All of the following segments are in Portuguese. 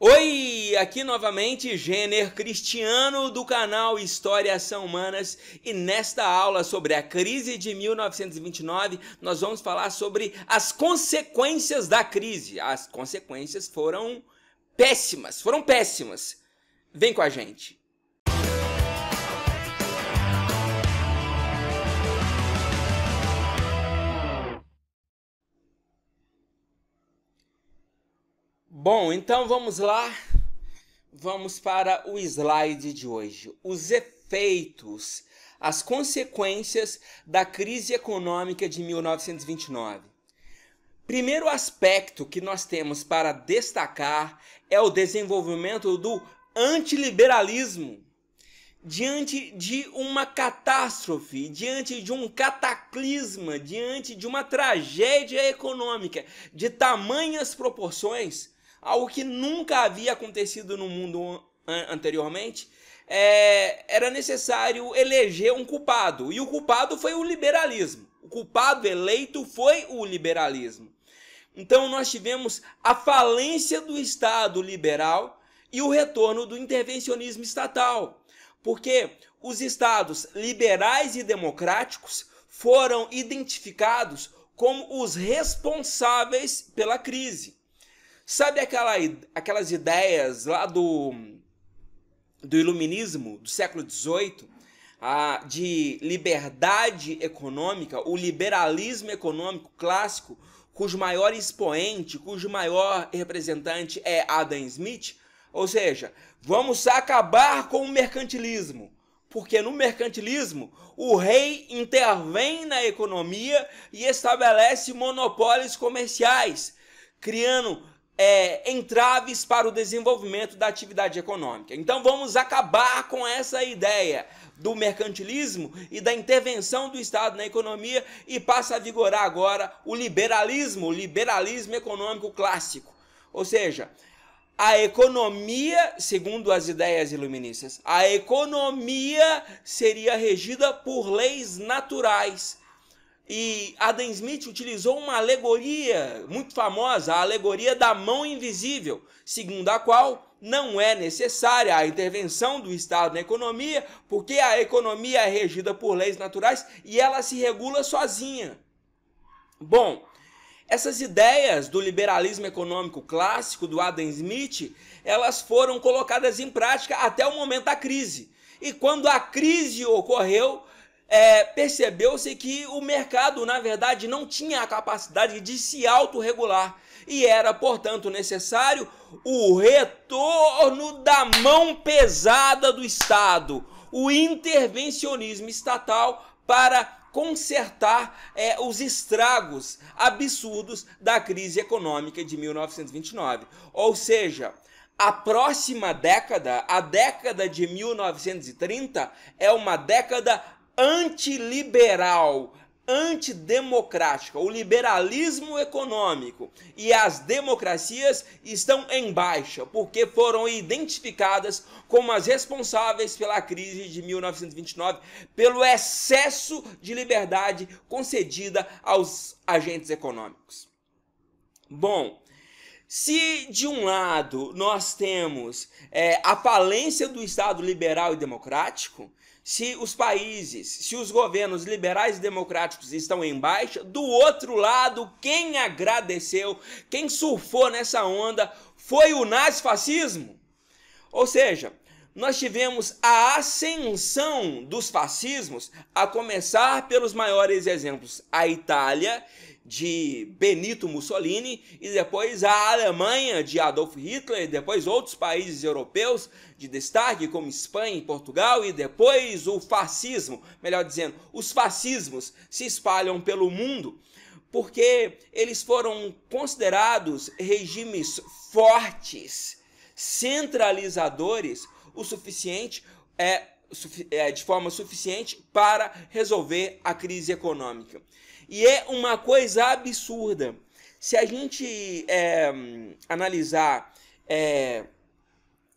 Oi, aqui novamente Gêner Cristiano do canal História São Humanas e nesta aula sobre a crise de 1929 nós vamos falar sobre as consequências da crise. As consequências foram péssimas, foram péssimas. Vem com a gente. Bom, então vamos lá. Vamos para o slide de hoje. Os efeitos, as consequências da crise econômica de 1929. Primeiro aspecto que nós temos para destacar é o desenvolvimento do antiliberalismo. Diante de uma catástrofe, diante de um cataclisma, diante de uma tragédia econômica de tamanhas proporções, algo que nunca havia acontecido no mundo anteriormente, é, era necessário eleger um culpado. E o culpado foi o liberalismo. O culpado eleito foi o liberalismo. Então nós tivemos a falência do Estado liberal e o retorno do intervencionismo estatal. Porque os estados liberais e democráticos foram identificados como os responsáveis pela crise. Sabe aquela, aquelas ideias lá do, do iluminismo do século XVIII? Ah, de liberdade econômica, o liberalismo econômico clássico, cujo maior expoente, cujo maior representante é Adam Smith, ou seja, vamos acabar com o mercantilismo. Porque no mercantilismo, o rei intervém na economia e estabelece monopólios comerciais, criando é, entraves para o desenvolvimento da atividade econômica. Então vamos acabar com essa ideia do mercantilismo e da intervenção do Estado na economia e passa a vigorar agora o liberalismo, o liberalismo econômico clássico. Ou seja, a economia, segundo as ideias iluministas, a economia seria regida por leis naturais e Adam Smith utilizou uma alegoria muito famosa, a alegoria da mão invisível, segundo a qual não é necessária a intervenção do Estado na economia, porque a economia é regida por leis naturais e ela se regula sozinha. Bom, essas ideias do liberalismo econômico clássico do Adam Smith, elas foram colocadas em prática até o momento da crise. E quando a crise ocorreu, é, percebeu-se que o mercado, na verdade, não tinha a capacidade de se autorregular e era, portanto, necessário o retorno da mão pesada do Estado, o intervencionismo estatal para consertar é, os estragos absurdos da crise econômica de 1929. Ou seja, a próxima década, a década de 1930, é uma década antiliberal, antidemocrática. O liberalismo econômico e as democracias estão em baixa porque foram identificadas como as responsáveis pela crise de 1929 pelo excesso de liberdade concedida aos agentes econômicos. Bom, se de um lado nós temos é, a falência do Estado liberal e democrático, se os países, se os governos liberais e democráticos estão em baixa, do outro lado, quem agradeceu, quem surfou nessa onda foi o nazifascismo. Ou seja, nós tivemos a ascensão dos fascismos, a começar pelos maiores exemplos, a Itália de Benito Mussolini e depois a Alemanha de Adolf Hitler, depois outros países europeus de destaque como Espanha e Portugal e depois o fascismo, melhor dizendo, os fascismos se espalham pelo mundo porque eles foram considerados regimes fortes, centralizadores o suficiente é é, de forma suficiente para resolver a crise econômica. E é uma coisa absurda. Se a gente é, analisar é,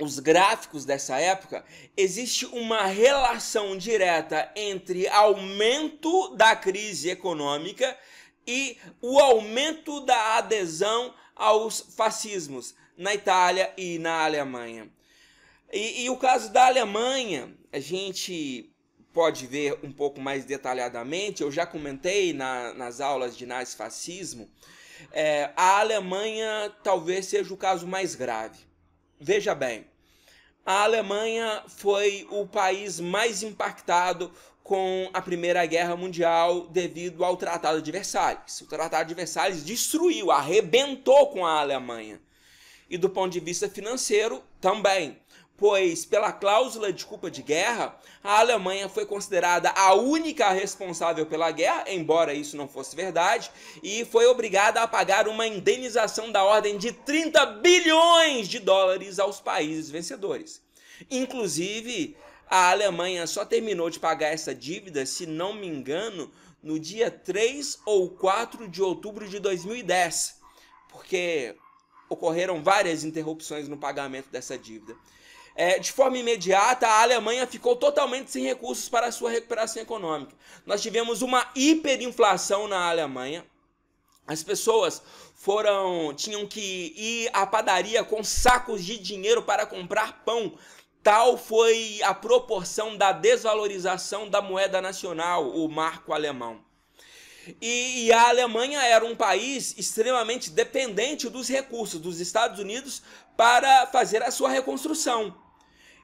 os gráficos dessa época, existe uma relação direta entre aumento da crise econômica e o aumento da adesão aos fascismos na Itália e na Alemanha. E, e o caso da Alemanha, a gente pode ver um pouco mais detalhadamente, eu já comentei na, nas aulas de nazifascismo, é, a Alemanha talvez seja o caso mais grave. Veja bem, a Alemanha foi o país mais impactado com a Primeira Guerra Mundial devido ao Tratado de Versalhes. O Tratado de Versalhes destruiu, arrebentou com a Alemanha. E do ponto de vista financeiro, também pois pela cláusula de culpa de guerra, a Alemanha foi considerada a única responsável pela guerra, embora isso não fosse verdade, e foi obrigada a pagar uma indenização da ordem de 30 bilhões de dólares aos países vencedores. Inclusive, a Alemanha só terminou de pagar essa dívida, se não me engano, no dia 3 ou 4 de outubro de 2010, porque ocorreram várias interrupções no pagamento dessa dívida é, de forma imediata, a Alemanha ficou totalmente sem recursos para a sua recuperação econômica. Nós tivemos uma hiperinflação na Alemanha. As pessoas foram tinham que ir à padaria com sacos de dinheiro para comprar pão. Tal foi a proporção da desvalorização da moeda nacional, o marco alemão. E, e, a Alemanha era um país extremamente dependente dos recursos dos Estados Unidos para fazer a sua reconstrução.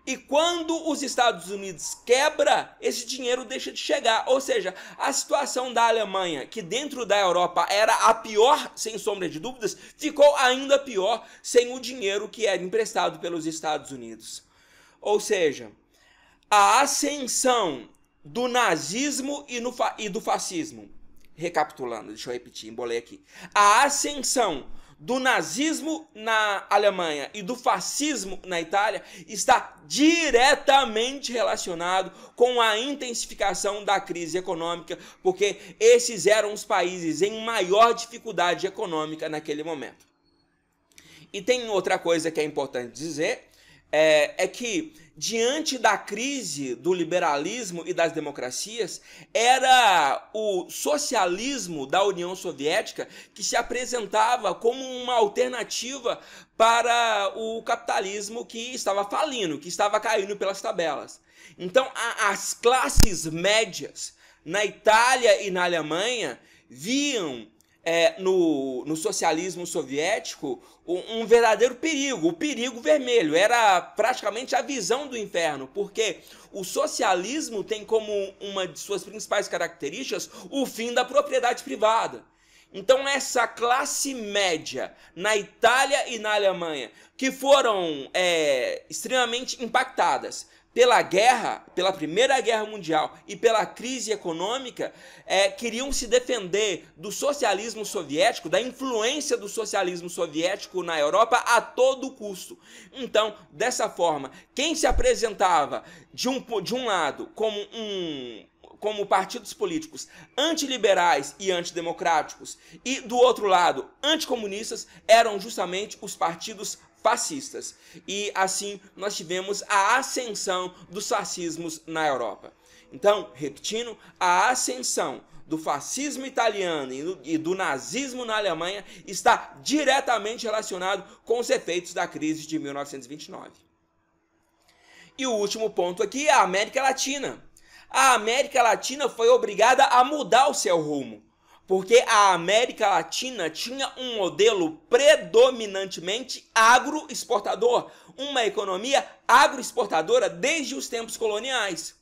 E quando os Estados Unidos quebra, esse dinheiro deixa de chegar. Ou seja, a situação da Alemanha, que dentro da Europa era a pior, sem sombra de dúvidas, ficou ainda pior sem o dinheiro que era emprestado pelos Estados Unidos. Ou seja, a ascensão do nazismo e, no, e do fascismo. Recapitulando, deixa eu repetir, embolei aqui. A ascensão do nazismo na Alemanha e do fascismo na Itália está diretamente relacionado com a intensificação da crise econômica, porque esses eram os países em maior dificuldade econômica naquele momento. E tem outra coisa que é importante dizer, é, é que, diante da crise do liberalismo e das democracias, era o socialismo da União Soviética que se apresentava como uma alternativa para o capitalismo que estava falindo, que estava caindo pelas tabelas. Então, a, as classes médias na Itália e na Alemanha viam é, no, no, socialismo soviético um, um, verdadeiro perigo, o perigo vermelho. Era praticamente a visão do inferno, porque o socialismo tem como uma de suas principais características o fim da propriedade privada. Então, essa classe média na Itália e na Alemanha, que foram é, extremamente impactadas pela guerra, pela Primeira Guerra Mundial e pela crise econômica, é, queriam se defender do socialismo soviético, da influência do socialismo soviético na Europa a todo custo. Então, dessa forma, quem se apresentava de um, de um lado como um como partidos políticos antiliberais e antidemocráticos, e do outro lado, anticomunistas, eram justamente os partidos fascistas. E assim nós tivemos a ascensão dos fascismos na Europa. Então, repetindo, a ascensão do fascismo italiano e do, e do nazismo na Alemanha está diretamente relacionado com os efeitos da crise de 1929. E o último ponto aqui é a América Latina. A América Latina foi obrigada a mudar o seu rumo porque a América Latina tinha um modelo predominantemente agroexportador, uma economia agroexportadora desde os tempos coloniais.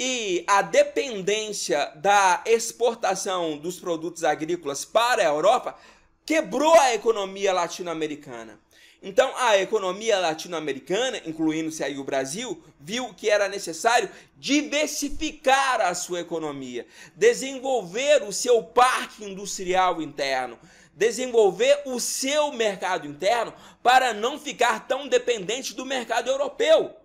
E a dependência da exportação dos produtos agrícolas para a Europa quebrou a economia latino-americana. Então, a economia latino-americana, incluindo-se aí o Brasil, viu que era necessário diversificar a sua economia, desenvolver o seu parque industrial interno, desenvolver o seu mercado interno para não ficar tão dependente do mercado europeu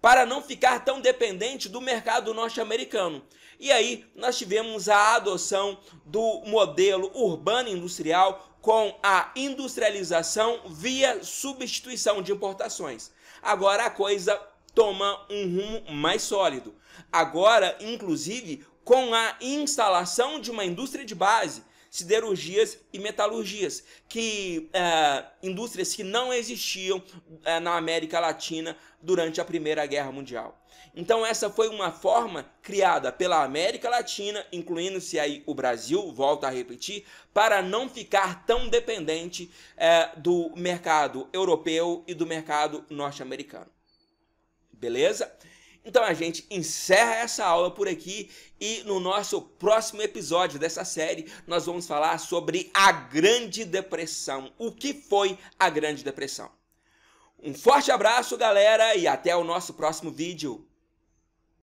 para não ficar tão dependente do mercado norte-americano. E aí nós tivemos a adoção do modelo urbano industrial com a industrialização via substituição de importações. Agora a coisa toma um rumo mais sólido. Agora, inclusive, com a instalação de uma indústria de base siderurgias e metalurgias, que é, indústrias que não existiam é, na América Latina durante a Primeira Guerra Mundial. Então essa foi uma forma criada pela América Latina, incluindo-se aí o Brasil, volto a repetir, para não ficar tão dependente é, do mercado europeu e do mercado norte-americano. Beleza? Então a gente encerra essa aula por aqui e no nosso próximo episódio dessa série nós vamos falar sobre a Grande Depressão. O que foi a Grande Depressão? Um forte abraço, galera, e até o nosso próximo vídeo.